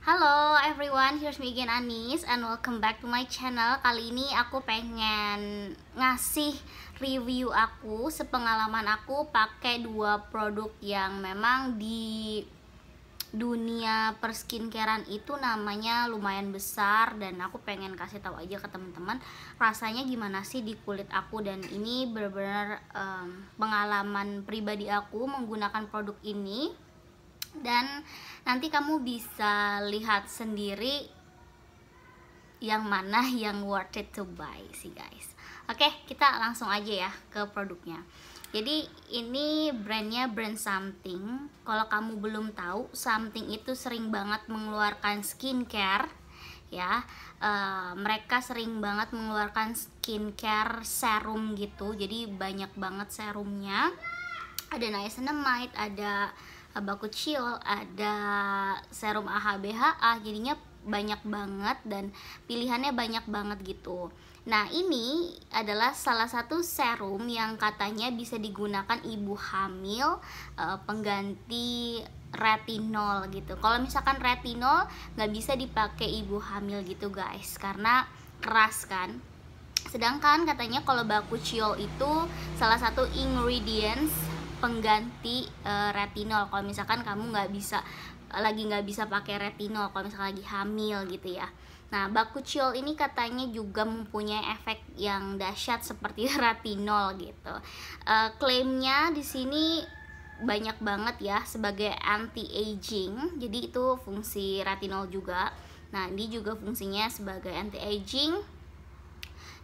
Halo everyone, here's me again Anis and welcome back to my channel Kali ini aku pengen ngasih review aku sepengalaman aku pakai dua produk yang memang di dunia perskincarean itu namanya lumayan besar dan aku pengen kasih tahu aja ke teman-teman rasanya gimana sih di kulit aku dan ini benar-benar um, pengalaman pribadi aku menggunakan produk ini dan nanti kamu bisa lihat sendiri yang mana yang worth it to buy sih guys oke kita langsung aja ya ke produknya jadi ini brandnya brand something kalau kamu belum tahu something itu sering banget mengeluarkan skincare ya uh, mereka sering banget mengeluarkan skincare serum gitu jadi banyak banget serumnya ada niacinamide ada Bakuchiol, ada serum AHBHA, jadinya banyak banget dan pilihannya banyak banget gitu. Nah, ini adalah salah satu serum yang katanya bisa digunakan ibu hamil eh, pengganti retinol gitu. Kalau misalkan retinol nggak bisa dipakai ibu hamil gitu, guys, karena keras kan. Sedangkan katanya kalau baku bakuchiol itu salah satu ingredients pengganti uh, retinol kalau misalkan kamu nggak bisa lagi nggak bisa pakai retinol kalau misalkan lagi hamil gitu ya Nah, bakuchiol ini katanya juga mempunyai efek yang dahsyat seperti retinol gitu. Uh, klaimnya di sini banyak banget ya sebagai anti aging. Jadi itu fungsi retinol juga. Nah, ini juga fungsinya sebagai anti aging,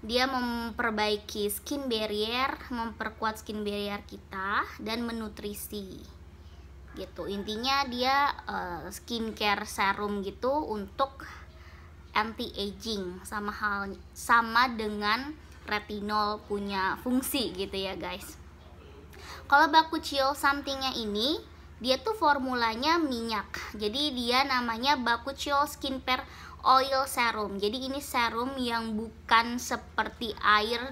dia memperbaiki skin barrier, memperkuat skin barrier kita dan menutrisi. Gitu. Intinya dia uh, skincare serum gitu untuk anti aging sama hal sama dengan retinol punya fungsi gitu ya, guys. Kalau baku bakuchiol somethingnya ini dia tuh formulanya minyak. Jadi dia namanya bakuchiol Pair oil serum. Jadi ini serum yang bukan seperti air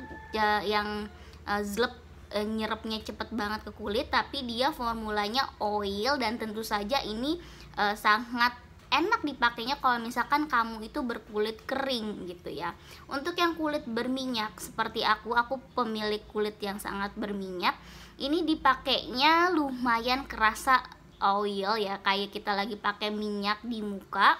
yang eh, zlep eh, nyerapnya cepet banget ke kulit tapi dia formulanya oil dan tentu saja ini eh, sangat enak dipakainya kalau misalkan kamu itu berkulit kering gitu ya untuk yang kulit berminyak seperti aku aku pemilik kulit yang sangat berminyak ini dipakainya lumayan kerasa oil ya kayak kita lagi pakai minyak di muka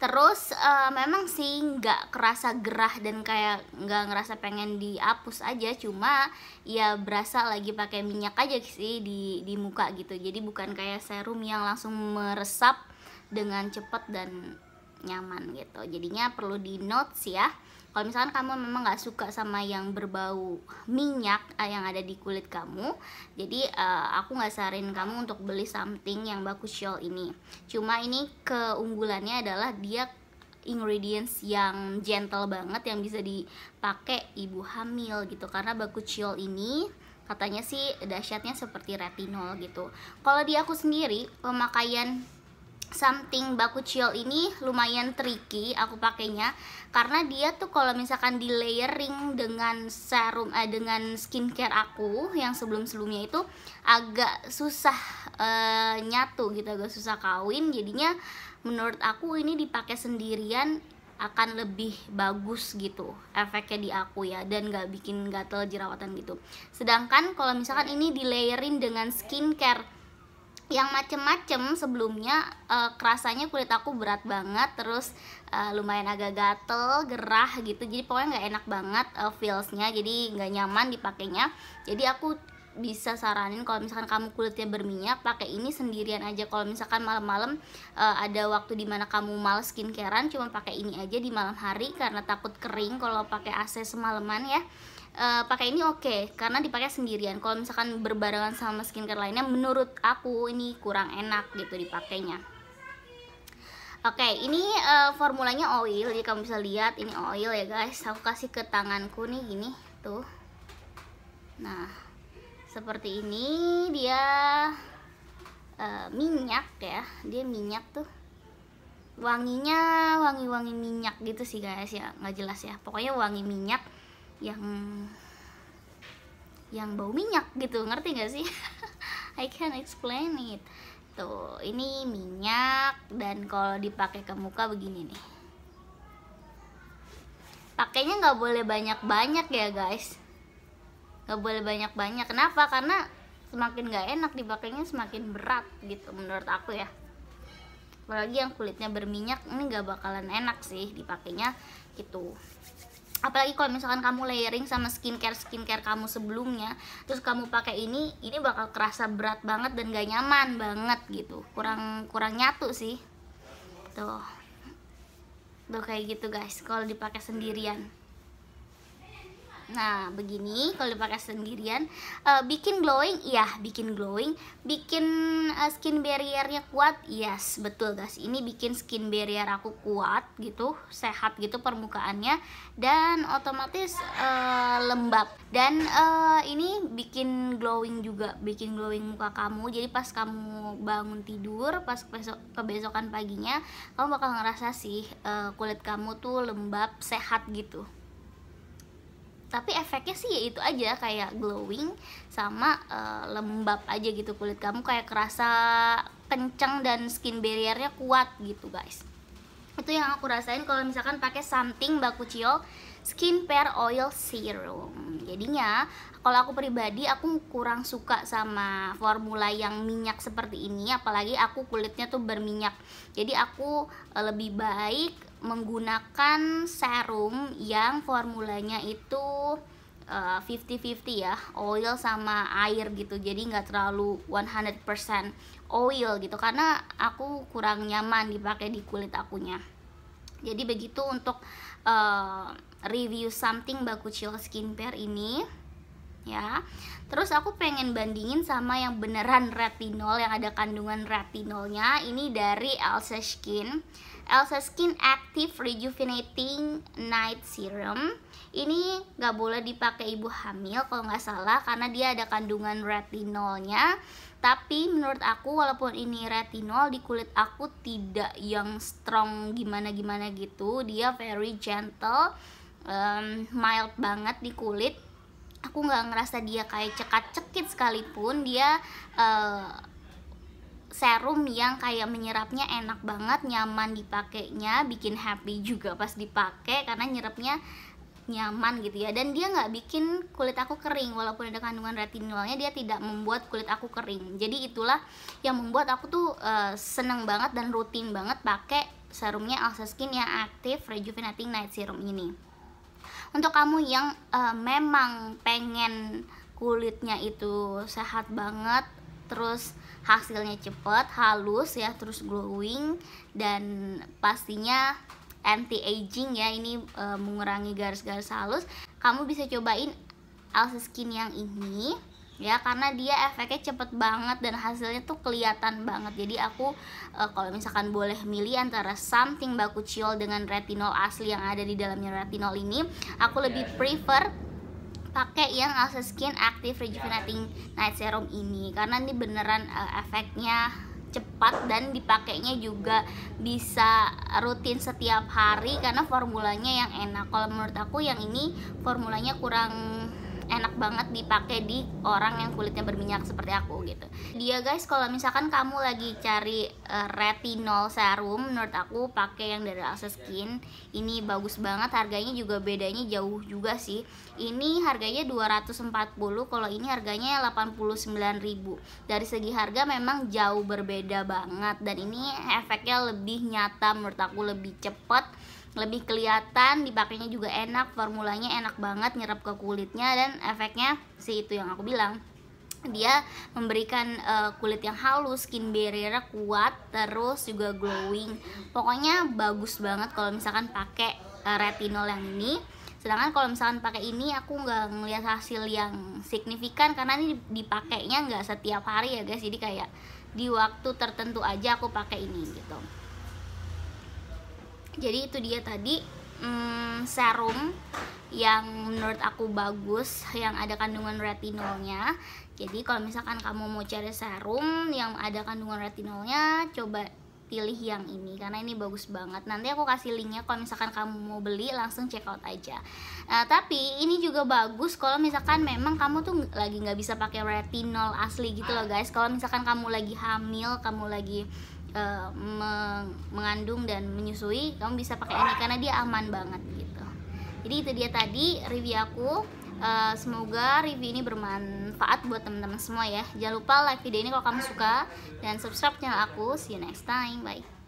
terus uh, memang sih nggak kerasa gerah dan kayak nggak ngerasa pengen dihapus aja cuma ya berasa lagi pakai minyak aja sih di di muka gitu jadi bukan kayak serum yang langsung meresap dengan cepat dan nyaman gitu jadinya perlu di notes ya kalau misalkan kamu memang gak suka sama yang berbau minyak eh, yang ada di kulit kamu jadi uh, aku gak saranin kamu untuk beli something yang bakusiol ini cuma ini keunggulannya adalah dia ingredients yang gentle banget yang bisa dipakai ibu hamil gitu karena baku chill ini katanya sih dahsyatnya seperti retinol gitu kalau di aku sendiri pemakaian something bakuchiol ini lumayan tricky aku pakainya karena dia tuh kalau misalkan di layering dengan serum eh, dengan skincare aku yang sebelum-sebelumnya itu agak susah eh, nyatu gitu agak susah kawin jadinya menurut aku ini dipakai sendirian akan lebih bagus gitu efeknya di aku ya dan gak bikin gatel jerawatan gitu sedangkan kalau misalkan ini di layering dengan skincare yang macem-macem sebelumnya uh, kerasanya kulit aku berat banget terus uh, lumayan agak gatel gerah gitu jadi pokoknya nggak enak banget uh, feelsnya jadi nggak nyaman dipakainya jadi aku bisa saranin kalau misalkan kamu kulitnya berminyak pakai ini sendirian aja kalau misalkan malam-malam uh, ada waktu dimana kamu males skincarean cuma pakai ini aja di malam hari karena takut kering kalau pakai AC semalaman ya uh, pakai ini oke okay, karena dipakai sendirian kalau misalkan berbarengan sama skincare lainnya menurut aku ini kurang enak gitu dipakainya Oke, okay, ini uh, formulanya oil. Jadi kamu bisa lihat ini oil ya, guys. Aku kasih ke tanganku nih gini, tuh. Nah, seperti ini dia uh, minyak ya. Dia minyak tuh. Wanginya wangi-wangi minyak gitu sih, guys ya. nggak jelas ya. Pokoknya wangi minyak yang yang bau minyak gitu ngerti gak sih I can explain it tuh ini minyak dan kalau dipakai ke muka begini nih pakainya nggak boleh banyak-banyak ya guys nggak boleh banyak-banyak kenapa karena semakin nggak enak dipakainya semakin berat gitu menurut aku ya apalagi yang kulitnya berminyak ini nggak bakalan enak sih dipakainya gitu apalagi kalau misalkan kamu layering sama skincare skincare kamu sebelumnya terus kamu pakai ini ini bakal kerasa berat banget dan gak nyaman banget gitu kurang kurang nyatu sih tuh tuh kayak gitu guys kalau dipakai sendirian Nah, begini kalau dipakai sendirian, uh, bikin glowing, iya, bikin glowing, bikin uh, skin barriernya kuat, yes, betul guys. Ini bikin skin barrier aku kuat gitu, sehat gitu permukaannya dan otomatis uh, lembab. Dan uh, ini bikin glowing juga, bikin glowing muka kamu. Jadi pas kamu bangun tidur, pas kebesokan paginya, kamu bakal ngerasa sih uh, kulit kamu tuh lembab, sehat gitu tapi efeknya sih ya itu aja kayak glowing sama uh, lembab aja gitu kulit kamu kayak kerasa kenceng dan skin barriernya kuat gitu guys itu yang aku rasain kalau misalkan pakai something skin pair Oil Serum jadinya kalau aku pribadi aku kurang suka sama formula yang minyak seperti ini apalagi aku kulitnya tuh berminyak jadi aku eh, lebih baik menggunakan serum yang formulanya itu 50-50 eh, ya oil sama air gitu jadi nggak terlalu 100% oil gitu karena aku kurang nyaman dipakai di kulit akunya jadi begitu untuk uh, review something baku skin skincare ini ya terus aku pengen bandingin sama yang beneran retinol yang ada kandungan retinolnya ini dari Elsa Skin Elsa Skin Active Rejuvenating Night Serum ini nggak boleh dipakai ibu hamil kalau nggak salah karena dia ada kandungan retinolnya tapi menurut aku walaupun ini retinol di kulit aku tidak yang strong gimana-gimana gitu dia very gentle um, mild banget di kulit aku nggak ngerasa dia kayak cekat-cekit sekalipun dia uh, serum yang kayak menyerapnya enak banget, nyaman dipakainya, bikin happy juga pas dipakai karena nyerapnya nyaman gitu ya dan dia nggak bikin kulit aku kering walaupun ada kandungan retinolnya dia tidak membuat kulit aku kering jadi itulah yang membuat aku tuh uh, seneng banget dan rutin banget pakai serumnya Alsa Skin yang aktif rejuvenating night serum ini untuk kamu yang uh, memang pengen kulitnya itu sehat banget terus hasilnya cepet, halus ya, terus glowing dan pastinya anti aging ya. Ini e, mengurangi garis-garis halus. Kamu bisa cobain Alsa Skin yang ini ya karena dia efeknya cepet banget dan hasilnya tuh kelihatan banget jadi aku e, kalau misalkan boleh milih antara something bakuchiol dengan retinol asli yang ada di dalamnya retinol ini aku iya, lebih iya, iya. prefer pakai yang Alsa Skin Active Rejuvenating ya. Night Serum ini karena ini beneran uh, efeknya cepat dan dipakainya juga bisa rutin setiap hari karena formulanya yang enak. Kalau menurut aku yang ini formulanya kurang enak banget dipakai di orang yang kulitnya berminyak seperti aku gitu dia guys kalau misalkan kamu lagi cari uh, retinol serum menurut aku pakai yang dari Alsa iya. Skin ini bagus banget harganya juga bedanya jauh juga sih ini harganya 240 kalau ini harganya 89.000 dari segi harga memang jauh berbeda banget dan ini efeknya lebih nyata menurut aku lebih cepat lebih kelihatan dipakainya juga enak formulanya enak banget nyerap ke kulitnya dan efeknya si itu yang aku bilang dia memberikan uh, kulit yang halus, skin barrier kuat, terus juga glowing. Pokoknya bagus banget kalau misalkan pakai uh, retinol yang ini. Sedangkan kalau misalkan pakai ini aku nggak ngelihat hasil yang signifikan karena ini dipakainya nggak setiap hari ya guys. Jadi kayak di waktu tertentu aja aku pakai ini gitu jadi itu dia tadi hmm, serum yang menurut aku bagus yang ada kandungan retinolnya jadi kalau misalkan kamu mau cari serum yang ada kandungan retinolnya coba pilih yang ini karena ini bagus banget nanti aku kasih linknya kalau misalkan kamu mau beli langsung check out aja nah, tapi ini juga bagus kalau misalkan memang kamu tuh lagi nggak bisa pakai retinol asli gitu loh guys kalau misalkan kamu lagi hamil kamu lagi Eh, meng mengandung dan menyusui kamu bisa pakai ini karena dia aman banget gitu jadi itu dia tadi review aku uh, semoga review ini bermanfaat buat teman-teman semua ya jangan lupa like video ini kalau kamu suka dan subscribe channel aku see you next time bye